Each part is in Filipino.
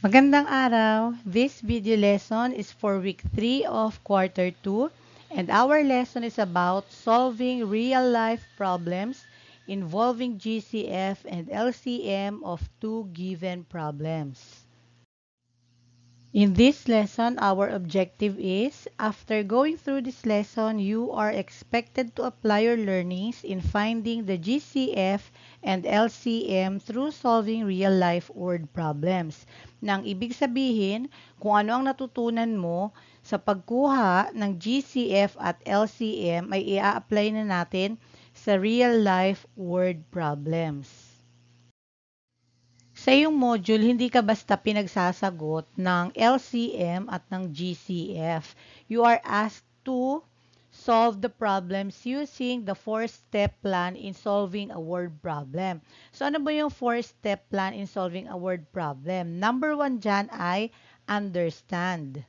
Magandang araw! This video lesson is for week 3 of quarter 2 and our lesson is about solving real-life problems involving GCF and LCM of two given problems. In this lesson, our objective is, after going through this lesson, you are expected to apply your learnings in finding the GCF and LCM through solving real-life word problems. Nang ibig sabihin, kung ano ang natutunan mo sa pagkuha ng GCF at LCM ay ia-apply na natin sa real-life word problems. Sa iyong module, hindi ka basta pinagsasagot ng LCM at ng GCF. You are asked to solve the problems using the four-step plan in solving a word problem. So, ano ba yung four-step plan in solving a word problem? Number one dyan ay understand.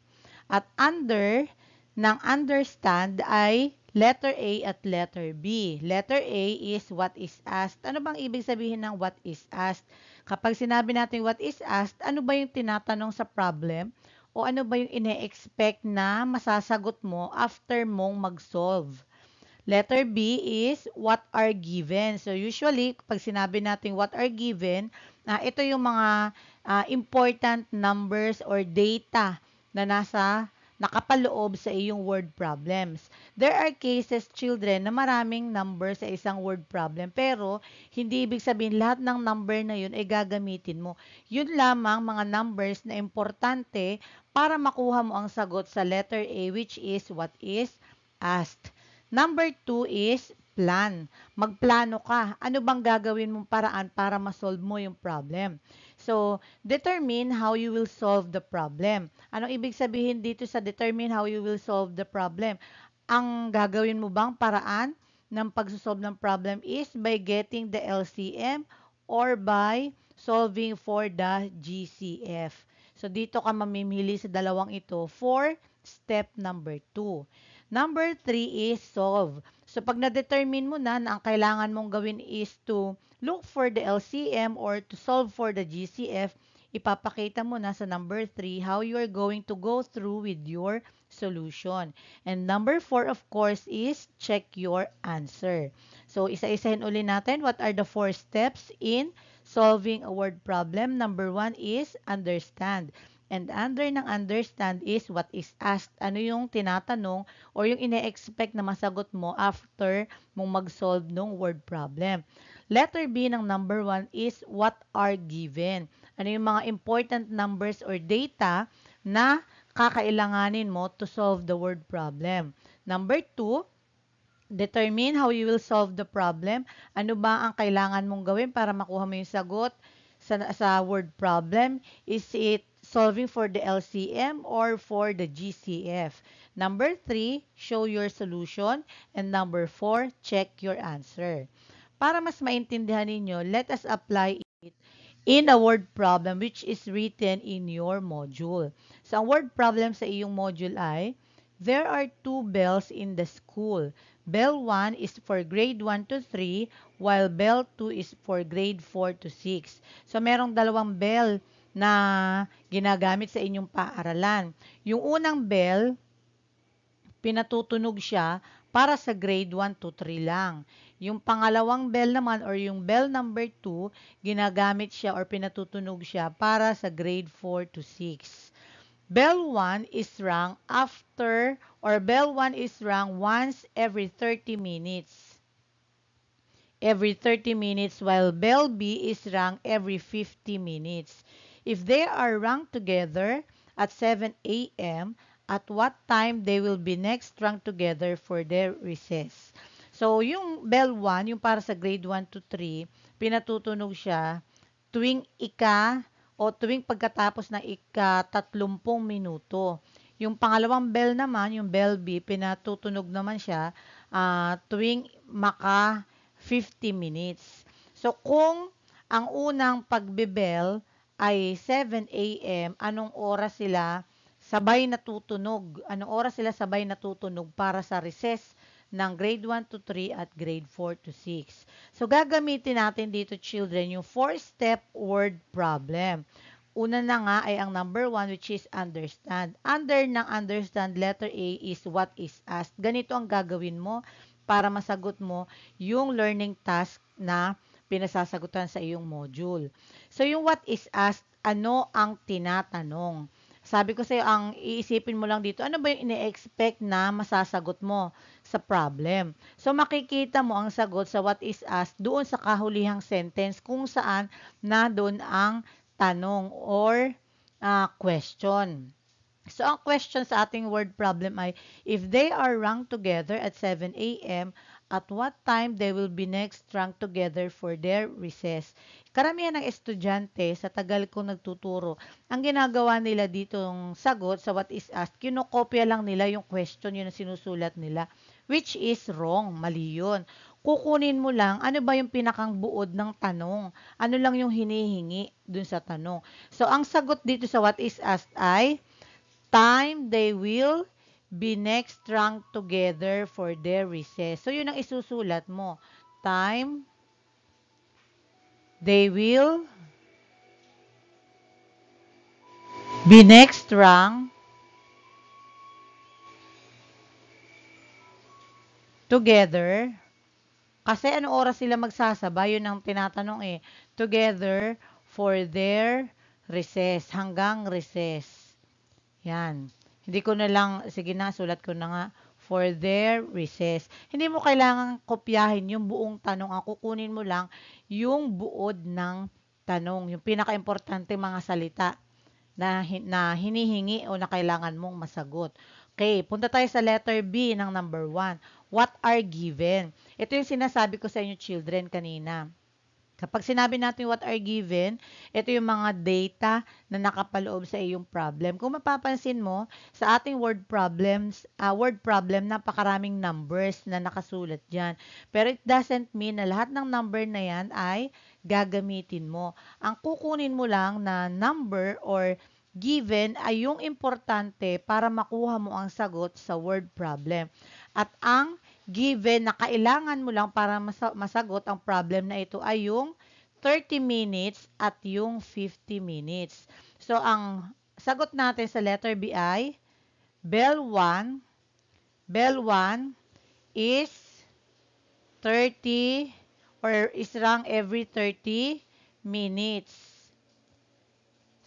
At under, ng understand ay letter A at letter B. Letter A is what is asked. Ano bang ibig sabihin ng what is asked? Kapag sinabi natin what is asked, ano ba yung tinatanong sa problem? O ano ba yung ine-expect na masasagot mo after mong mag-solve? Letter B is what are given. So usually, pag sinabi natin what are given, uh, ito yung mga uh, important numbers or data na nasa nakapaloob sa iyong word problems. There are cases, children, na maraming number sa isang word problem, pero hindi ibig sabihin lahat ng number na yun ay gagamitin mo. Yun lamang mga numbers na importante para makuha mo ang sagot sa letter A, which is what is asked. Number two is plan. Magplano ka. Ano bang gagawin mong paraan para masolve mo yung problem? So, determine how you will solve the problem. Anong ibig sabihin dito sa determine how you will solve the problem? Ang gagawin mo bang paraan ng pagsosolve ng problem is by getting the LCM or by solving for the GCF. So, dito ka mamimili sa dalawang ito for step number 2. Number 3 is solve. So, pag na-determine mo na na ang kailangan mong gawin is to look for the LCM or to solve for the GCF, ipapakita mo na sa number 3 how you are going to go through with your solution. And number 4, of course, is check your answer. So, isa-isahin uli natin what are the four steps in solving a word problem. Number 1 is understand. And under ng understand is what is asked. Ano yung tinatanong or yung ine-expect na masagot mo after mong mag-solve ng word problem. Letter B ng number 1 is what are given. Ano yung mga important numbers or data na kakailanganin mo to solve the word problem. Number 2, determine how you will solve the problem. Ano ba ang kailangan mong gawin para makuha mo yung sagot sa, sa word problem? Is it solving for the LCM or for the GCF. Number 3, show your solution. And number 4, check your answer. Para mas maintindihan ninyo, let us apply it in a word problem which is written in your module. So, ang word problem sa iyong module ay, There are two bells in the school. Bell 1 is for grade 1 to 3, while bell 2 is for grade 4 to 6. So, merong dalawang bell na ginagamit sa inyong paaralan. Yung unang bell, pinatutunog siya para sa grade 1 to 3 lang. Yung pangalawang bell naman or yung bell number 2, ginagamit siya or pinatutunog siya para sa grade 4 to 6. Bell 1 is rung after or bell 1 is rung once every 30 minutes. Every 30 minutes while bell B is rung every 50 minutes if they are rung together at 7 a.m., at what time they will be next rung together for their recess. So, yung bell 1, yung para sa grade 1 to 3, pinatutunog siya tuwing ika o tuwing pagkatapos ng ika 30 minuto. Yung pangalawang bell naman, yung bell B, pinatutunog naman siya uh, tuwing maka 50 minutes. So, kung ang unang pagbebel ay 7 a.m. Anong oras sila sabay natutunog? Anong oras sila sabay natutunog para sa recess ng grade 1 to 3 at grade 4 to 6? So, gagamitin natin dito, children, yung four-step word problem. Una na nga ay ang number 1, which is understand. Under ng understand, letter A is what is asked. Ganito ang gagawin mo para masagot mo yung learning task na pinasasagutan sa iyong module. So, yung what is asked, ano ang tinatanong? Sabi ko sa iyo, ang iisipin mo lang dito, ano ba yung ine-expect na masasagot mo sa problem? So, makikita mo ang sagot sa what is asked doon sa kahulihang sentence kung saan na doon ang tanong or uh, question. So, ang question sa ating word problem ay, if they are rung together at 7 a.m., at what time they will be next drunk together for their recess. Karamihan ng estudyante sa tagal ko nagtuturo, ang ginagawa nila ditong sagot sa what is asked, kinokopya lang nila yung question yun na sinusulat nila, which is wrong, mali yun. Kukunin mo lang, ano ba yung pinakang buod ng tanong? Ano lang yung hinihingi dun sa tanong? So, ang sagot dito sa what is asked ay, time they will be next drunk together for their recess. So, yun ang isusulat mo. Time, they will be next drunk together. Kasi ano oras sila magsasaba, yun ang tinatanong eh. Together for their recess, hanggang recess. Yan. Hindi ko na lang, sige na, sulat ko na nga, for their recess. Hindi mo kailangan kopyahin yung buong tanong. Ang kukunin mo lang yung buod ng tanong, yung pinaka-importante mga salita na, na hinihingi o na kailangan mong masagot. Okay, punta tayo sa letter B ng number 1. What are given? Ito yung sinasabi ko sa inyo children kanina. Kapag sinabi natin what are given, ito yung mga data na nakapaloob sa iyong problem. Kung mapapansin mo, sa ating word problems, uh, word problem, napakaraming numbers na nakasulat dyan. Pero it doesn't mean na lahat ng number na yan ay gagamitin mo. Ang kukunin mo lang na number or given ay yung importante para makuha mo ang sagot sa word problem. At ang given na kailangan mo lang para masagot ang problem na ito ay yung 30 minutes at yung 50 minutes. So, ang sagot natin sa letter B ay bell 1, bell 1 is 30 or is rang every 30 minutes.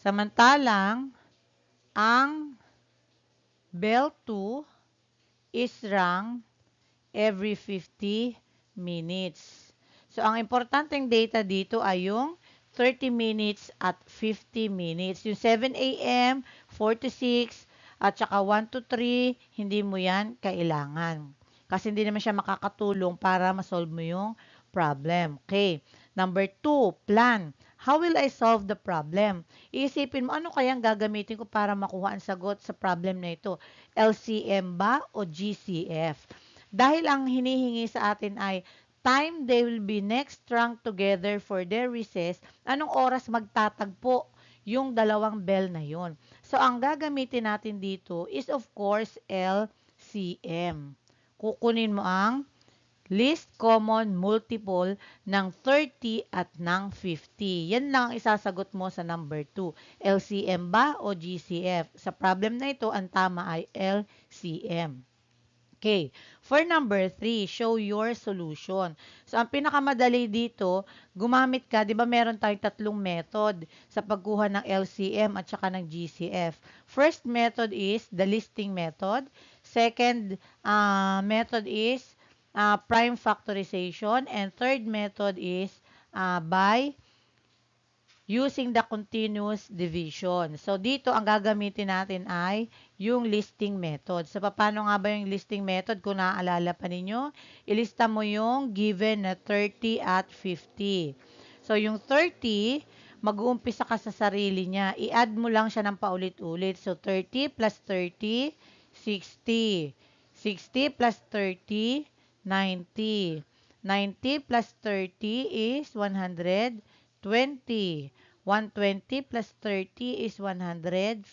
Samantalang, ang bell 2 is rang every 50 minutes. So, ang importanteng data dito ay yung 30 minutes at 50 minutes. Yung 7 a.m., 4 to 6, at saka 1 to 3, hindi mo yan kailangan. Kasi hindi naman siya makakatulong para masolve mo yung problem. Okay. Number 2, plan. How will I solve the problem? Iisipin mo, ano kayang gagamitin ko para makuha ang sagot sa problem na ito? LCM ba o GCF? Dahil ang hinihingi sa atin ay time they will be next drunk together for their recess, anong oras magtatagpo yung dalawang bell na yon. So, ang gagamitin natin dito is of course LCM. Kukunin mo ang least common multiple ng 30 at ng 50. Yan lang ang isasagot mo sa number 2. LCM ba o GCF? Sa problem na ito, ang tama ay LCM. Okay. For number 3, show your solution. So, ang pinakamadali dito, gumamit ka, di ba meron tayong tatlong method sa pagkuha ng LCM at saka ng GCF. First method is the listing method. Second uh, method is uh, prime factorization. And third method is uh, ah, by using the continuous division. So, dito ang gagamitin natin ay yung listing method. So, paano nga ba yung listing method? Kung naaalala pa ninyo, ilista mo yung given na 30 at 50. So, yung 30, mag-uumpisa ka sa sarili niya. I-add mo lang siya ng paulit-ulit. So, 30 plus 30, 60. 60 plus 30, 90. 90 plus 30 is 100. 120. 120 plus 30 is 150.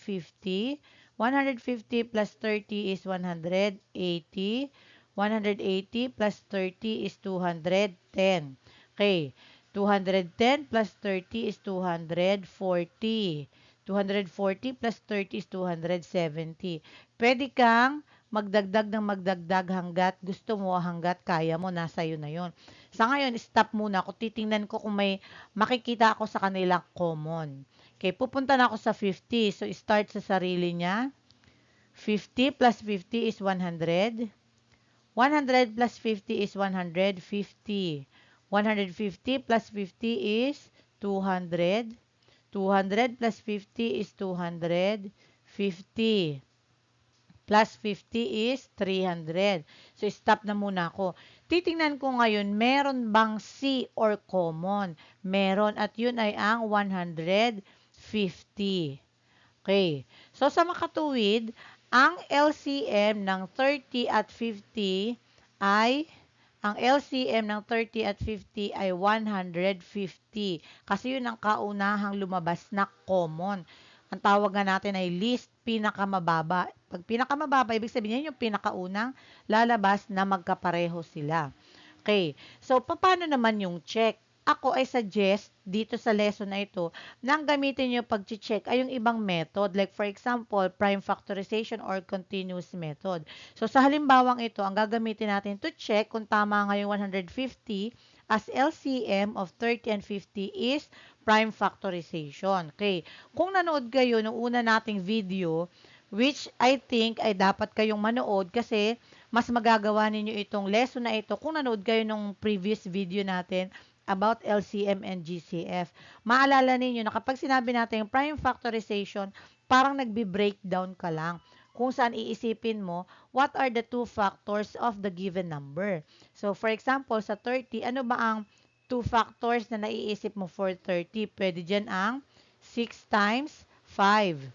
150 plus 30 is 180. 180 plus 30 is 210. Okay. 210 plus 30 is 240. 240 plus 30 is 270. Pwede kang magdagdag ng magdagdag hanggat gusto mo, hanggat kaya mo, nasa iyo na yon. Sa ngayon, stop muna ako. Titingnan ko kung may makikita ako sa kanila common. Okay, pupunta na ako sa 50. So, start sa sarili niya. 50 plus 50 is 100. 100 plus 50 is 150. 150 plus 50 is 200. 200 plus 50 is 250 plus 50 is 300. So, stop na muna ako. Titingnan ko ngayon, meron bang C or common? Meron. At yun ay ang 150. Okay. So, sa makatuwid, ang LCM ng 30 at 50 ay ang LCM ng 30 at 50 ay 150 kasi yun ang kaunahang lumabas na common. Ang tawag natin ay least pinakamababa pag pinakamababa, ibig sabihin yan yung pinakaunang lalabas na magkapareho sila. Okay. So, paano naman yung check? Ako ay suggest dito sa lesson na ito na ang gamitin nyo pag-check ay yung ibang method. Like for example, prime factorization or continuous method. So sa halimbawang ito, ang gagamitin natin to check kung tama nga yung 150 as LCM of 30 and 50 is prime factorization. Okay. Kung nanood kayo ng una nating video, which I think ay dapat kayong manood kasi mas magagawa ninyo itong lesson na ito kung nanood kayo nung previous video natin about LCM and GCF. Maalala ninyo na kapag sinabi natin yung prime factorization, parang nagbe-breakdown ka lang kung saan iisipin mo, what are the two factors of the given number? So, for example, sa 30, ano ba ang two factors na naiisip mo for 30? Pwede dyan ang 6 times 5.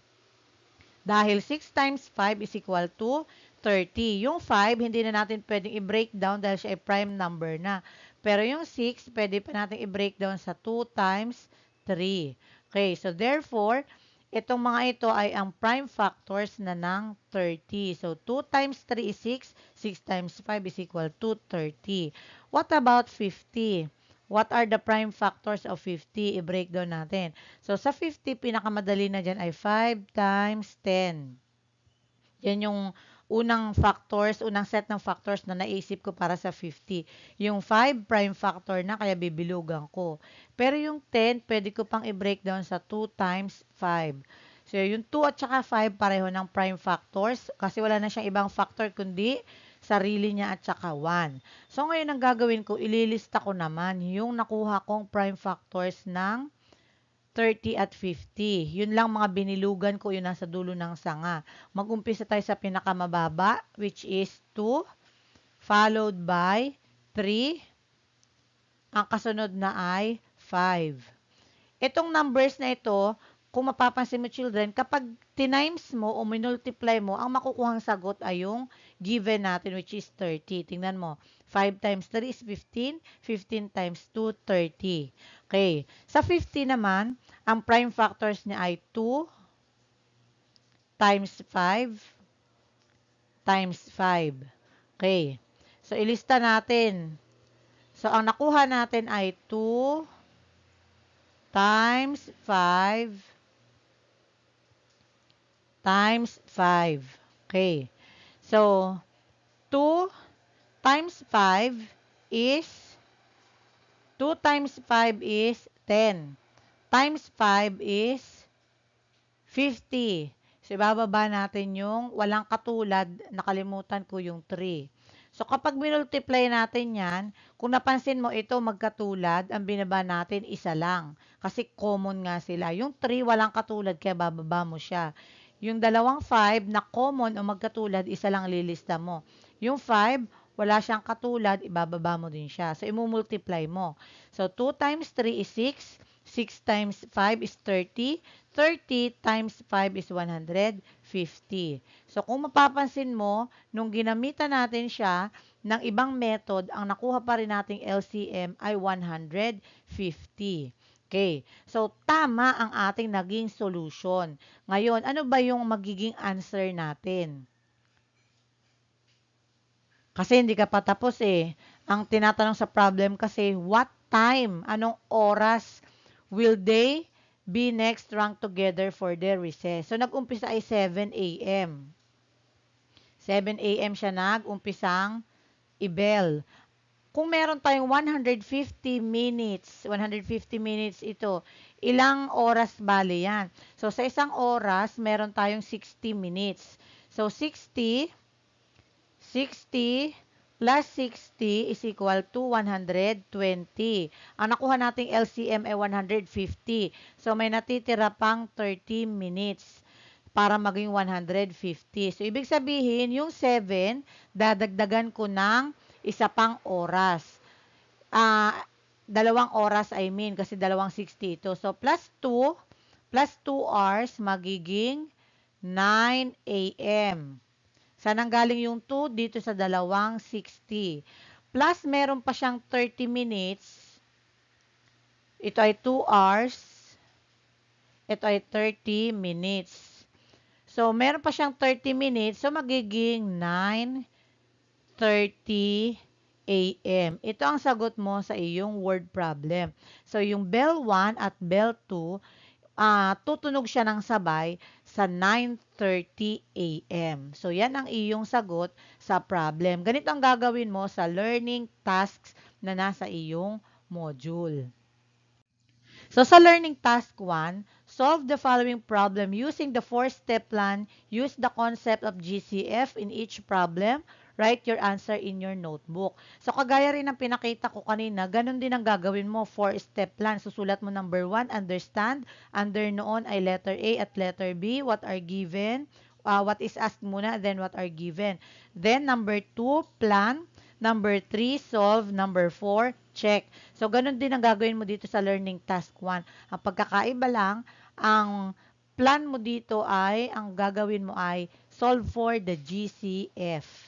Dahil 6 times 5 is equal to 30. Yung 5, hindi na natin pwedeng i-breakdown dahil siya ay prime number na. Pero yung 6, pwede pa natin i-breakdown sa 2 times 3. Okay, so therefore, itong mga ito ay ang prime factors na ng 30. So, 2 times 3 is 6. 6 times 5 is equal to 30. What about 50? What are the prime factors of 50? i break down natin. So, sa 50, pinakamadali na dyan ay 5 times 10. Yan yung unang factors, unang set ng factors na naisip ko para sa 50. Yung 5 prime factor na kaya bibilugan ko. Pero yung 10, pwede ko pang i break down sa 2 times 5. So, yung 2 at saka 5 pareho ng prime factors kasi wala na siyang ibang factor kundi sarili niya at saka 1. So ngayon ang gagawin ko, ililista ko naman yung nakuha kong prime factors ng 30 at 50. Yun lang mga binilugan ko, yun nasa dulo ng sanga. Mag-umpisa tayo sa pinakamababa, which is 2, followed by 3, ang kasunod na ay 5. Itong numbers na ito, kung mapapansin mo children, kapag tinimes mo o minultiply mo, ang makukuhang sagot ay yung given natin which is 30. Tingnan mo, 5 times 3 is 15, 15 times 2, 30. Okay, sa 50 naman, ang prime factors niya ay 2 times 5 times 5. Okay, so ilista natin. So, ang nakuha natin ay 2 times 5 times 5. Okay. So, 2 times 5 is 2 times 5 is 10. Times 5 is 50. So, ibababa natin yung walang katulad, nakalimutan ko yung 3. So, kapag minultiply natin yan, kung napansin mo ito magkatulad, ang binaba natin isa lang. Kasi common nga sila. Yung 3, walang katulad, kaya bababa mo siya. Yung dalawang 5 na common o magkatulad, isa lang lilista mo. Yung 5, wala siyang katulad, ibababa mo din siya. So, imumultiply mo. So, 2 times 3 is 6. 6 times 5 is 30. 30 times 5 is 150. So, kung mapapansin mo, nung ginamitan natin siya ng ibang method, ang nakuha pa rin nating LCM ay 150. Okay. So, tama ang ating naging solution. Ngayon, ano ba yung magiging answer natin? Kasi hindi ka pa tapos eh. Ang tinatanong sa problem kasi, what time? Anong oras will they be next rung together for their recess? So, nag-umpisa ay 7 a.m. 7 a.m. siya nag-umpisang i-bell kung meron tayong 150 minutes, 150 minutes ito, ilang oras bali yan? So, sa isang oras, meron tayong 60 minutes. So, 60, 60 plus 60 is equal to 120. Ang nakuha nating LCM ay 150. So, may natitira pang 30 minutes para maging 150. So, ibig sabihin, yung 7, dadagdagan ko ng 30 isa pang oras. Uh, dalawang oras I mean kasi dalawang 60 ito. So plus 2 plus 2 hours magiging 9 a.m. Saan ang galing yung 2? Dito sa dalawang 60. Plus meron pa siyang 30 minutes. Ito ay 2 hours. Ito ay 30 minutes. So meron pa siyang 30 minutes. So magiging 9 a.m. Ito ang sagot mo sa iyong word problem. So, yung bell 1 at bell 2, uh, ah, tutunog siya ng sabay sa 9.30 a.m. So, yan ang iyong sagot sa problem. Ganito ang gagawin mo sa learning tasks na nasa iyong module. So, sa learning task 1, solve the following problem using the four-step plan. Use the concept of GCF in each problem write your answer in your notebook. So, kagaya rin ng pinakita ko kanina, ganun din ang gagawin mo, four-step plan. Susulat mo number one, understand. Under noon ay letter A at letter B, what are given, uh, what is asked muna, then what are given. Then, number two, plan. Number 3, solve. Number 4, check. So, ganun din ang gagawin mo dito sa learning task 1. Ang pagkakaiba lang, ang plan mo dito ay, ang gagawin mo ay, solve for the GCF.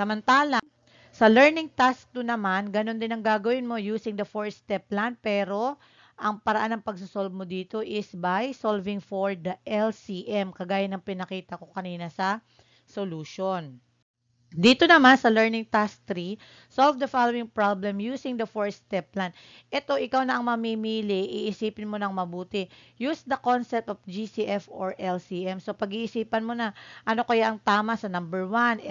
Samantala, sa learning task do naman, ganun din ang gagawin mo using the four-step plan pero ang paraan ng pagsosolve mo dito is by solving for the LCM, kagaya ng pinakita ko kanina sa solution. Dito naman sa learning task 3, solve the following problem using the four-step plan. Ito, ikaw na ang mamimili, iisipin mo ng mabuti. Use the concept of GCF or LCM. So, pag-iisipan mo na, ano kaya ang tama sa number 1,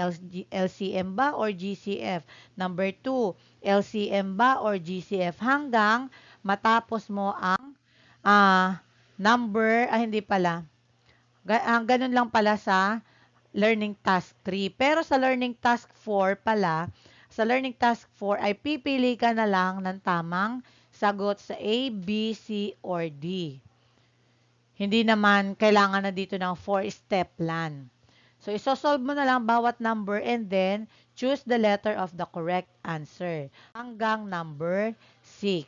LCM ba or GCF? Number 2, LCM ba or GCF? Hanggang matapos mo ang uh, number, ah hindi pala, Gan ah, ganun lang pala sa learning task 3. Pero sa learning task 4 pala, sa learning task 4 ay pipili ka na lang ng tamang sagot sa A, B, C, or D. Hindi naman kailangan na dito ng 4-step plan. So, isosolve mo na lang bawat number and then choose the letter of the correct answer hanggang number 6.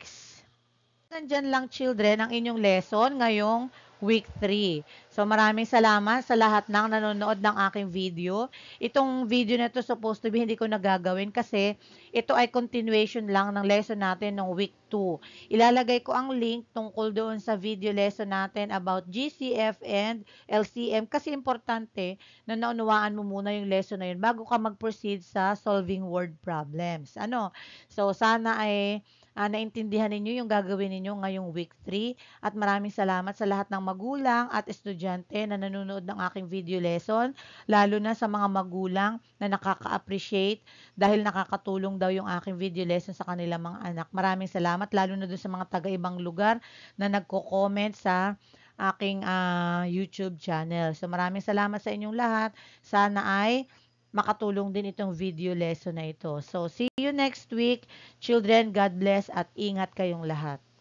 Nandyan lang children ang inyong lesson ngayong week 3. So maraming salamat sa lahat ng nanonood ng aking video. Itong video na to supposed to be hindi ko nagagawin kasi ito ay continuation lang ng lesson natin ng week 2. Ilalagay ko ang link tungkol doon sa video lesson natin about GCF and LCM kasi importante na naunawaan mo muna yung lesson na yun bago ka mag-proceed sa solving word problems. Ano? So sana ay uh, naintindihan ninyo yung gagawin ninyo ngayong week 3 at maraming salamat sa lahat ng magulang at estudyante estudyante na nanonood ng aking video lesson, lalo na sa mga magulang na nakaka-appreciate dahil nakakatulong daw yung aking video lesson sa kanilang mga anak. Maraming salamat, lalo na dun sa mga taga-ibang lugar na nagko-comment sa aking uh, YouTube channel. So maraming salamat sa inyong lahat. Sana ay makatulong din itong video lesson na ito. So, see you next week. Children, God bless at ingat kayong lahat.